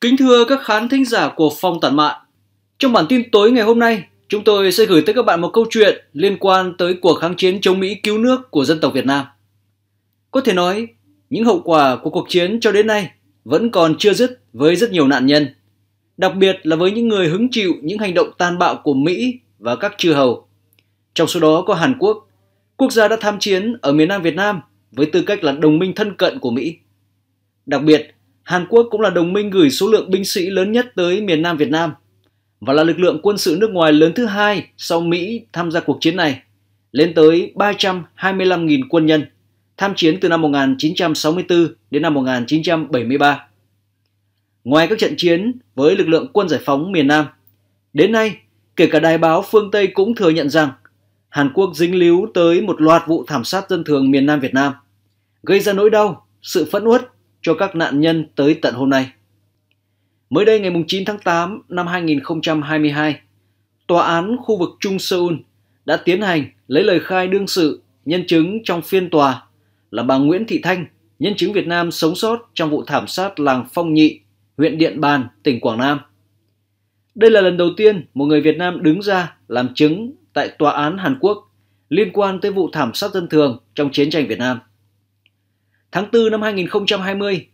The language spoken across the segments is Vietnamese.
Kính thưa các khán thính giả của phong Tản Mạn, trong bản tin tối ngày hôm nay, chúng tôi sẽ gửi tới các bạn một câu chuyện liên quan tới cuộc kháng chiến chống Mỹ cứu nước của dân tộc Việt Nam. Có thể nói, những hậu quả của cuộc chiến cho đến nay vẫn còn chưa dứt với rất nhiều nạn nhân, đặc biệt là với những người hứng chịu những hành động tàn bạo của Mỹ và các chư hầu. Trong số đó có Hàn Quốc, quốc gia đã tham chiến ở miền Nam Việt Nam với tư cách là đồng minh thân cận của Mỹ. Đặc biệt, Hàn Quốc cũng là đồng minh gửi số lượng binh sĩ lớn nhất tới miền Nam Việt Nam và là lực lượng quân sự nước ngoài lớn thứ hai sau Mỹ tham gia cuộc chiến này, lên tới 325.000 quân nhân, tham chiến từ năm 1964 đến năm 1973. Ngoài các trận chiến với lực lượng quân giải phóng miền Nam, đến nay, kể cả đài báo phương Tây cũng thừa nhận rằng Hàn Quốc dính líu tới một loạt vụ thảm sát dân thường miền Nam Việt Nam, gây ra nỗi đau, sự phẫn uất cho các nạn nhân tới tận hôm nay. Mới đây ngày 9 tháng 8 năm 2022, Tòa án khu vực Trung Seoul đã tiến hành lấy lời khai đương sự nhân chứng trong phiên tòa là bà Nguyễn Thị Thanh, nhân chứng Việt Nam sống sót trong vụ thảm sát làng Phong Nhị, huyện Điện Bàn, tỉnh Quảng Nam. Đây là lần đầu tiên một người Việt Nam đứng ra làm chứng tại tòa án Hàn Quốc liên quan tới vụ thảm sát dân thường trong chiến tranh Việt Nam tháng 4 năm 2020,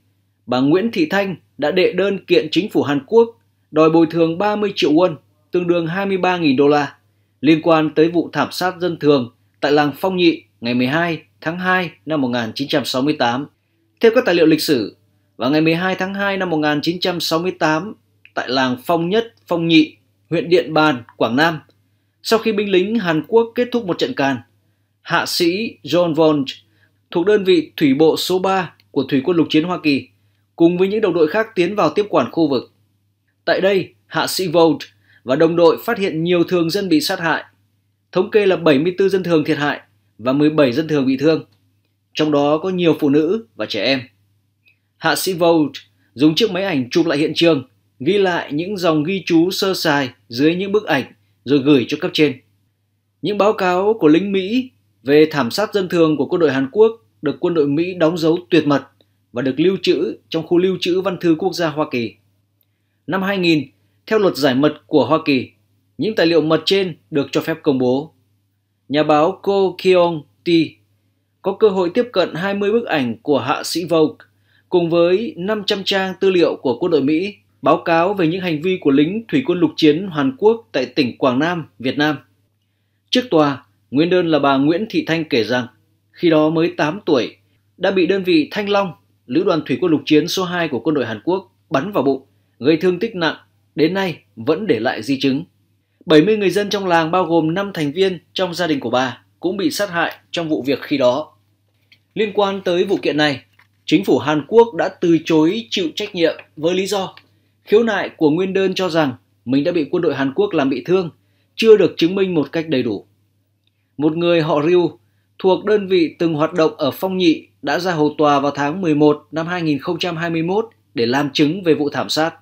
bà Nguyễn Thị Thanh đã đệ đơn kiện chính phủ Hàn Quốc đòi bồi thường 30 triệu won, tương đương 23.000 đô la, liên quan tới vụ thảm sát dân thường tại làng Phong Nhị ngày 12 tháng 2 năm 1968. Theo các tài liệu lịch sử, vào ngày 12 tháng 2 năm 1968, tại làng Phong Nhất, Phong Nhị, huyện Điện Bàn, Quảng Nam, sau khi binh lính Hàn Quốc kết thúc một trận càn, hạ sĩ John Von thuộc đơn vị Thủy bộ số 3 của Thủy quân lục chiến Hoa Kỳ, cùng với những đồng đội khác tiến vào tiếp quản khu vực. Tại đây, hạ sĩ Vold và đồng đội phát hiện nhiều thường dân bị sát hại. Thống kê là 74 dân thường thiệt hại và 17 dân thường bị thương, trong đó có nhiều phụ nữ và trẻ em. Hạ sĩ Vold dùng chiếc máy ảnh chụp lại hiện trường, ghi lại những dòng ghi chú sơ sài dưới những bức ảnh rồi gửi cho cấp trên. Những báo cáo của lính Mỹ về thảm sát dân thường của quân đội Hàn Quốc được quân đội Mỹ đóng dấu tuyệt mật và được lưu trữ trong khu lưu trữ văn thư quốc gia Hoa Kỳ. Năm 2000, theo luật giải mật của Hoa Kỳ, những tài liệu mật trên được cho phép công bố. Nhà báo Ko kyong Ti có cơ hội tiếp cận 20 bức ảnh của hạ sĩ Vogue cùng với 500 trang tư liệu của quân đội Mỹ báo cáo về những hành vi của lính thủy quân lục chiến Hàn Quốc tại tỉnh Quảng Nam, Việt Nam. Trước tòa, nguyên đơn là bà Nguyễn Thị Thanh kể rằng khi đó mới 8 tuổi, đã bị đơn vị Thanh Long, Lữ đoàn Thủy quân lục chiến số 2 của quân đội Hàn Quốc bắn vào bụng, gây thương tích nặng, đến nay vẫn để lại di chứng. 70 người dân trong làng bao gồm 5 thành viên trong gia đình của bà cũng bị sát hại trong vụ việc khi đó. Liên quan tới vụ kiện này, chính phủ Hàn Quốc đã từ chối chịu trách nhiệm với lý do khiếu nại của nguyên đơn cho rằng mình đã bị quân đội Hàn Quốc làm bị thương, chưa được chứng minh một cách đầy đủ. Một người họ Ryu thuộc đơn vị từng hoạt động ở Phong Nhị đã ra hầu tòa vào tháng 11 năm 2021 để làm chứng về vụ thảm sát.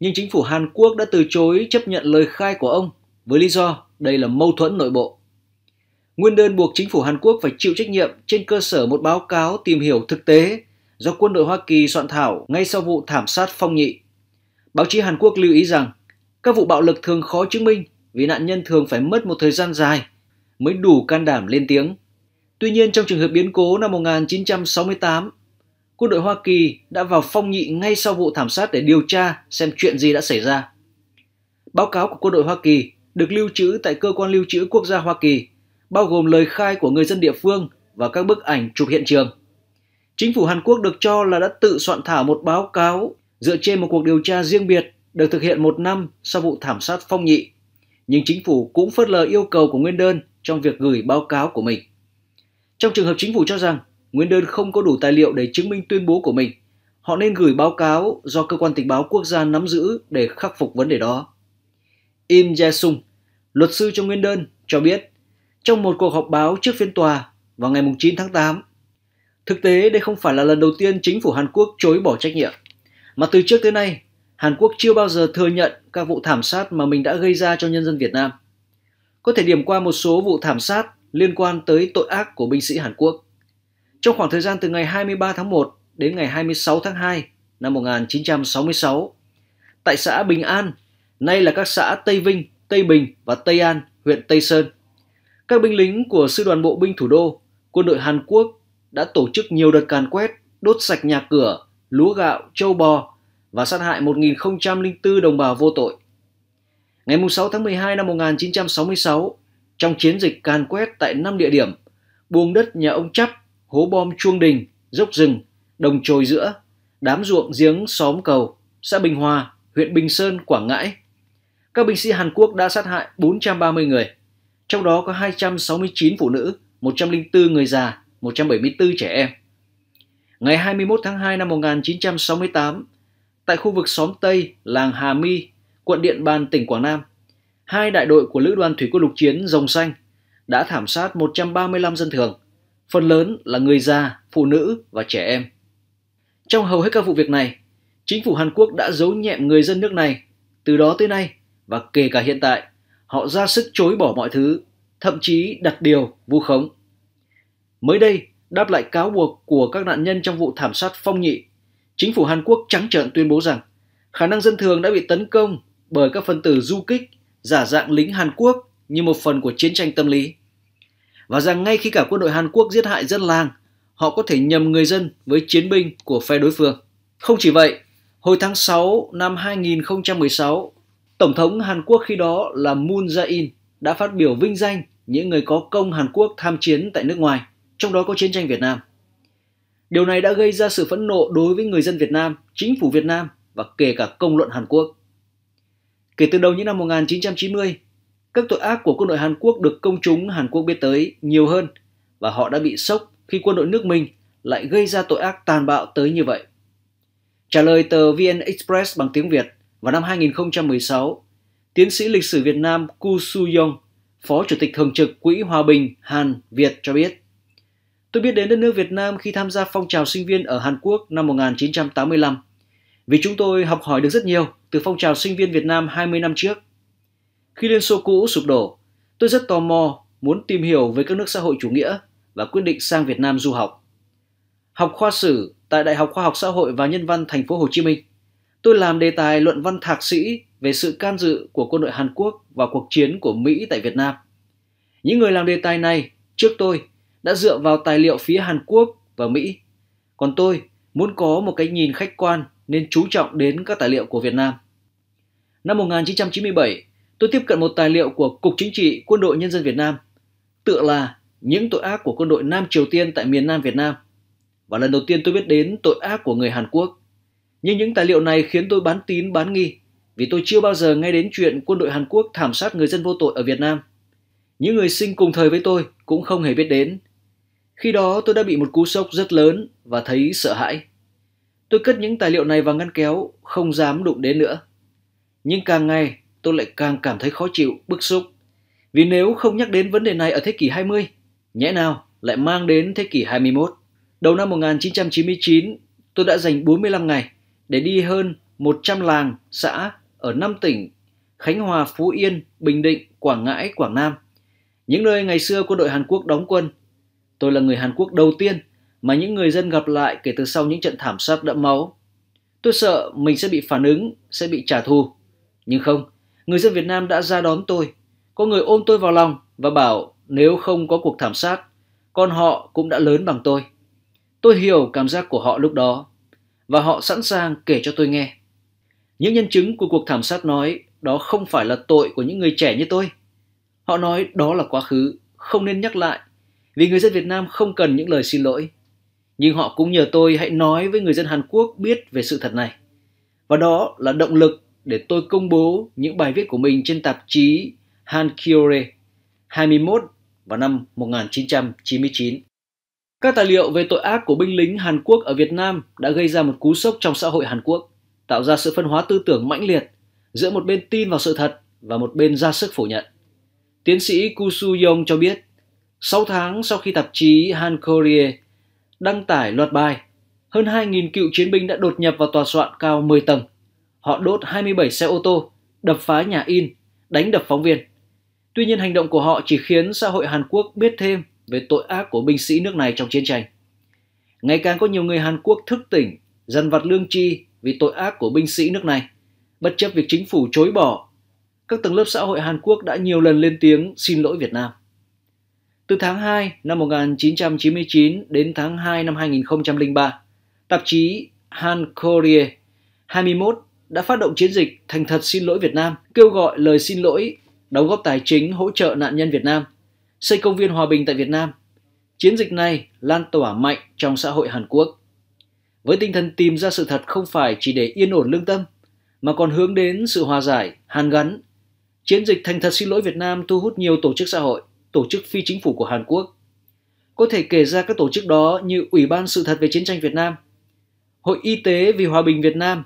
Nhưng chính phủ Hàn Quốc đã từ chối chấp nhận lời khai của ông với lý do đây là mâu thuẫn nội bộ. Nguyên đơn buộc chính phủ Hàn Quốc phải chịu trách nhiệm trên cơ sở một báo cáo tìm hiểu thực tế do quân đội Hoa Kỳ soạn thảo ngay sau vụ thảm sát Phong Nhị. Báo chí Hàn Quốc lưu ý rằng các vụ bạo lực thường khó chứng minh vì nạn nhân thường phải mất một thời gian dài mới đủ can đảm lên tiếng. Tuy nhiên trong trường hợp biến cố năm 1968, quân đội Hoa Kỳ đã vào phong nhị ngay sau vụ thảm sát để điều tra xem chuyện gì đã xảy ra. Báo cáo của quân đội Hoa Kỳ được lưu trữ tại cơ quan lưu trữ quốc gia Hoa Kỳ, bao gồm lời khai của người dân địa phương và các bức ảnh chụp hiện trường. Chính phủ Hàn Quốc được cho là đã tự soạn thảo một báo cáo dựa trên một cuộc điều tra riêng biệt được thực hiện một năm sau vụ thảm sát phong nhị. Nhưng chính phủ cũng phớt lờ yêu cầu của nguyên đơn trong việc gửi báo cáo của mình. Trong trường hợp chính phủ cho rằng nguyên đơn không có đủ tài liệu để chứng minh tuyên bố của mình, họ nên gửi báo cáo do cơ quan tình báo quốc gia nắm giữ để khắc phục vấn đề đó. Im Jae-sung, luật sư cho nguyên đơn, cho biết trong một cuộc họp báo trước phiên tòa vào ngày 9 tháng 8, thực tế đây không phải là lần đầu tiên chính phủ Hàn Quốc chối bỏ trách nhiệm, mà từ trước tới nay, Hàn Quốc chưa bao giờ thừa nhận các vụ thảm sát mà mình đã gây ra cho nhân dân Việt Nam. Có thể điểm qua một số vụ thảm sát liên quan tới tội ác của binh sĩ Hàn Quốc. Trong khoảng thời gian từ ngày 23 tháng 1 đến ngày 26 tháng 2 năm 1966, tại xã Bình An, nay là các xã Tây Vinh, Tây Bình và Tây An, huyện Tây Sơn. Các binh lính của Sư đoàn Bộ binh Thủ đô, quân đội Hàn Quốc đã tổ chức nhiều đợt càn quét, đốt sạch nhà cửa, lúa gạo, châu bò và sát hại 1.004 đồng bào vô tội. Ngày 6 tháng 12 năm 1966, trong chiến dịch can quét tại 5 địa điểm, buông đất nhà ông Chắp, hố bom Chuông Đình, dốc rừng, đồng trồi giữa, đám ruộng giếng xóm cầu, xã Bình Hòa, huyện Bình Sơn, Quảng Ngãi. Các binh sĩ Hàn Quốc đã sát hại 430 người, trong đó có 269 phụ nữ, 104 người già, 174 trẻ em. Ngày 21 tháng 2 năm 1968, tại khu vực xóm Tây, làng Hà my quận Điện Bàn, tỉnh Quảng Nam, hai đại đội của Lữ đoàn Thủy quân lục chiến Rồng Xanh đã thảm sát 135 dân thường, phần lớn là người già, phụ nữ và trẻ em. Trong hầu hết các vụ việc này, chính phủ Hàn Quốc đã giấu nhẹm người dân nước này từ đó tới nay và kể cả hiện tại, họ ra sức chối bỏ mọi thứ, thậm chí đặt điều vu khống. Mới đây, đáp lại cáo buộc của các nạn nhân trong vụ thảm sát Phong Nhị, chính phủ Hàn Quốc trắng trợn tuyên bố rằng khả năng dân thường đã bị tấn công bởi các phần tử du kích giả dạng lính Hàn Quốc như một phần của chiến tranh tâm lý. Và rằng ngay khi cả quân đội Hàn Quốc giết hại dân làng, họ có thể nhầm người dân với chiến binh của phe đối phương. Không chỉ vậy, hồi tháng 6 năm 2016, Tổng thống Hàn Quốc khi đó là Moon Jae-in đã phát biểu vinh danh những người có công Hàn Quốc tham chiến tại nước ngoài, trong đó có chiến tranh Việt Nam. Điều này đã gây ra sự phẫn nộ đối với người dân Việt Nam, chính phủ Việt Nam và kể cả công luận Hàn Quốc. Kể từ đầu những năm 1990, các tội ác của quân đội Hàn Quốc được công chúng Hàn Quốc biết tới nhiều hơn và họ đã bị sốc khi quân đội nước mình lại gây ra tội ác tàn bạo tới như vậy. Trả lời tờ VN Express bằng tiếng Việt vào năm 2016, tiến sĩ lịch sử Việt Nam Ku Su Yong, Phó Chủ tịch Thường trực Quỹ Hòa Bình Hàn Việt cho biết, Tôi biết đến đất nước Việt Nam khi tham gia phong trào sinh viên ở Hàn Quốc năm 1985 vì chúng tôi học hỏi được rất nhiều từ phong trào sinh viên Việt Nam 20 năm trước. Khi Liên Xô cũ sụp đổ, tôi rất tò mò muốn tìm hiểu về các nước xã hội chủ nghĩa và quyết định sang Việt Nam du học. Học khoa sử tại Đại học Khoa học Xã hội và Nhân văn Thành phố Hồ Chí Minh, tôi làm đề tài luận văn thạc sĩ về sự can dự của quân đội Hàn Quốc vào cuộc chiến của Mỹ tại Việt Nam. Những người làm đề tài này trước tôi đã dựa vào tài liệu phía Hàn Quốc và Mỹ, còn tôi muốn có một cái nhìn khách quan nên chú trọng đến các tài liệu của Việt Nam. Năm 1997, tôi tiếp cận một tài liệu của Cục Chính trị Quân đội Nhân dân Việt Nam, tựa là những tội ác của quân đội Nam Triều Tiên tại miền Nam Việt Nam. Và lần đầu tiên tôi biết đến tội ác của người Hàn Quốc. Nhưng những tài liệu này khiến tôi bán tín bán nghi, vì tôi chưa bao giờ nghe đến chuyện quân đội Hàn Quốc thảm sát người dân vô tội ở Việt Nam. Những người sinh cùng thời với tôi cũng không hề biết đến. Khi đó tôi đã bị một cú sốc rất lớn và thấy sợ hãi. Tôi cất những tài liệu này vào ngăn kéo, không dám đụng đến nữa. Nhưng càng ngày, tôi lại càng cảm thấy khó chịu, bức xúc. Vì nếu không nhắc đến vấn đề này ở thế kỷ 20, nhẽ nào lại mang đến thế kỷ 21. Đầu năm 1999, tôi đã dành 45 ngày để đi hơn 100 làng, xã ở 5 tỉnh Khánh Hòa, Phú Yên, Bình Định, Quảng Ngãi, Quảng Nam. Những nơi ngày xưa quân đội Hàn Quốc đóng quân. Tôi là người Hàn Quốc đầu tiên mà những người dân gặp lại kể từ sau những trận thảm sát đẫm máu. Tôi sợ mình sẽ bị phản ứng, sẽ bị trả thù. Nhưng không, người dân Việt Nam đã ra đón tôi. Có người ôm tôi vào lòng và bảo nếu không có cuộc thảm sát, con họ cũng đã lớn bằng tôi. Tôi hiểu cảm giác của họ lúc đó và họ sẵn sàng kể cho tôi nghe. Những nhân chứng của cuộc thảm sát nói đó không phải là tội của những người trẻ như tôi. Họ nói đó là quá khứ, không nên nhắc lại, vì người dân Việt Nam không cần những lời xin lỗi nhưng họ cũng nhờ tôi hãy nói với người dân Hàn Quốc biết về sự thật này. Và đó là động lực để tôi công bố những bài viết của mình trên tạp chí Han Hankyore 21 vào năm 1999. Các tài liệu về tội ác của binh lính Hàn Quốc ở Việt Nam đã gây ra một cú sốc trong xã hội Hàn Quốc, tạo ra sự phân hóa tư tưởng mãnh liệt giữa một bên tin vào sự thật và một bên ra sức phủ nhận. Tiến sĩ Kusu Yong cho biết, 6 tháng sau khi tạp chí Han Korea đăng tải loạt bài. Hơn 2.000 cựu chiến binh đã đột nhập vào tòa soạn cao 10 tầng. Họ đốt 27 xe ô tô, đập phá nhà in, đánh đập phóng viên. Tuy nhiên hành động của họ chỉ khiến xã hội Hàn Quốc biết thêm về tội ác của binh sĩ nước này trong chiến tranh. Ngày càng có nhiều người Hàn Quốc thức tỉnh, dằn vặt lương tri vì tội ác của binh sĩ nước này, bất chấp việc chính phủ chối bỏ. Các tầng lớp xã hội Hàn Quốc đã nhiều lần lên tiếng xin lỗi Việt Nam. Từ tháng 2 năm 1999 đến tháng 2 năm 2003, tạp chí Han Courier 21 đã phát động chiến dịch thành thật xin lỗi Việt Nam, kêu gọi lời xin lỗi, đóng góp tài chính hỗ trợ nạn nhân Việt Nam, xây công viên hòa bình tại Việt Nam. Chiến dịch này lan tỏa mạnh trong xã hội Hàn Quốc. Với tinh thần tìm ra sự thật không phải chỉ để yên ổn lương tâm, mà còn hướng đến sự hòa giải, hàn gắn. Chiến dịch thành thật xin lỗi Việt Nam thu hút nhiều tổ chức xã hội, tổ chức phi chính phủ của Hàn Quốc. Có thể kể ra các tổ chức đó như Ủy ban Sự thật về Chiến tranh Việt Nam, Hội Y tế vì Hòa bình Việt Nam,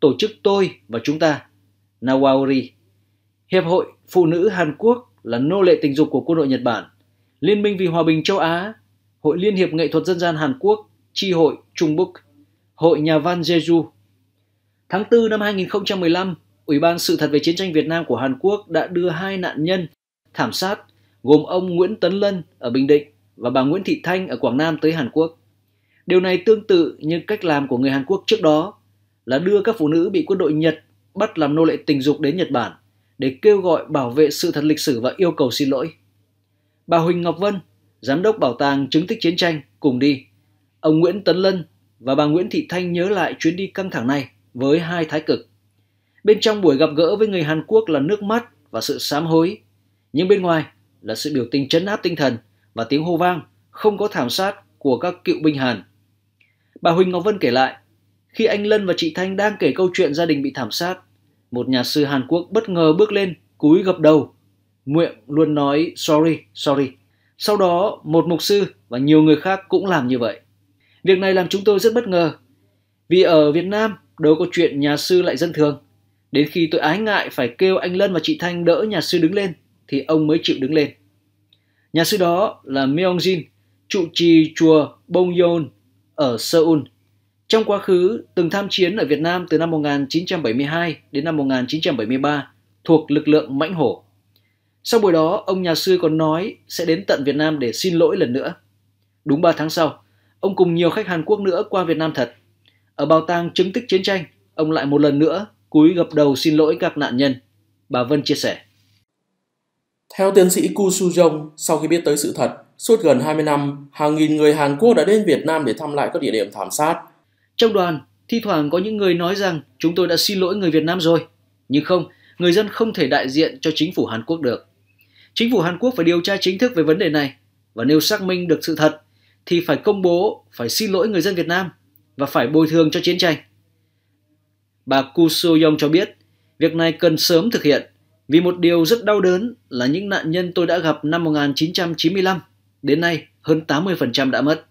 Tổ chức Tôi và Chúng ta, Nawaori, Hiệp hội Phụ nữ Hàn Quốc là nô lệ tình dục của quân đội Nhật Bản, Liên minh vì Hòa bình châu Á, Hội Liên hiệp Nghệ thuật Dân gian Hàn Quốc, Tri hội Trung Búc, Hội Nhà văn Jeju. Tháng 4 năm 2015, Ủy ban Sự thật về Chiến tranh Việt Nam của Hàn Quốc đã đưa hai nạn nhân thảm sát gồm ông Nguyễn Tấn Lân ở Bình Định và bà Nguyễn Thị Thanh ở Quảng Nam tới Hàn Quốc. Điều này tương tự như cách làm của người Hàn Quốc trước đó là đưa các phụ nữ bị quân đội Nhật bắt làm nô lệ tình dục đến Nhật Bản để kêu gọi bảo vệ sự thật lịch sử và yêu cầu xin lỗi. Bà Huỳnh Ngọc Vân, giám đốc bảo tàng chứng tích chiến tranh cùng đi. Ông Nguyễn Tấn Lân và bà Nguyễn Thị Thanh nhớ lại chuyến đi căng thẳng này với hai thái cực. Bên trong buổi gặp gỡ với người Hàn Quốc là nước mắt và sự sám hối, nhưng bên ngoài là sự biểu tình chấn áp tinh thần và tiếng hô vang không có thảm sát của các cựu binh Hàn. Bà Huỳnh Ngọc Vân kể lại, khi anh Lân và chị Thanh đang kể câu chuyện gia đình bị thảm sát, một nhà sư Hàn Quốc bất ngờ bước lên, cúi gập đầu, nguyện luôn nói sorry, sorry. Sau đó, một mục sư và nhiều người khác cũng làm như vậy. Việc này làm chúng tôi rất bất ngờ, vì ở Việt Nam đâu có chuyện nhà sư lại dân thường. Đến khi tôi ái ngại phải kêu anh Lân và chị Thanh đỡ nhà sư đứng lên, thì ông mới chịu đứng lên. Nhà sư đó là Myeongjin, trụ trì chùa Bongyon ở Seoul. Trong quá khứ, từng tham chiến ở Việt Nam từ năm 1972 đến năm 1973, thuộc lực lượng Mãnh Hổ. Sau buổi đó, ông nhà sư còn nói sẽ đến tận Việt Nam để xin lỗi lần nữa. Đúng 3 tháng sau, ông cùng nhiều khách Hàn Quốc nữa qua Việt Nam thật. Ở bảo tàng chứng tích chiến tranh, ông lại một lần nữa cúi gập đầu xin lỗi các nạn nhân. Bà Vân chia sẻ. Theo tiến sĩ Ku Su Jong, sau khi biết tới sự thật, suốt gần 20 năm, hàng nghìn người Hàn Quốc đã đến Việt Nam để thăm lại các địa điểm thảm sát. Trong đoàn, thi thoảng có những người nói rằng chúng tôi đã xin lỗi người Việt Nam rồi. Nhưng không, người dân không thể đại diện cho chính phủ Hàn Quốc được. Chính phủ Hàn Quốc phải điều tra chính thức về vấn đề này và nếu xác minh được sự thật thì phải công bố, phải xin lỗi người dân Việt Nam và phải bồi thường cho chiến tranh. Bà Ku Soo Yong cho biết, việc này cần sớm thực hiện vì một điều rất đau đớn là những nạn nhân tôi đã gặp năm 1995, đến nay hơn 80% đã mất.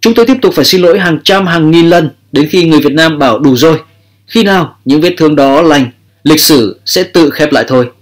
Chúng tôi tiếp tục phải xin lỗi hàng trăm hàng nghìn lần đến khi người Việt Nam bảo đủ rồi. Khi nào những vết thương đó lành, lịch sử sẽ tự khép lại thôi.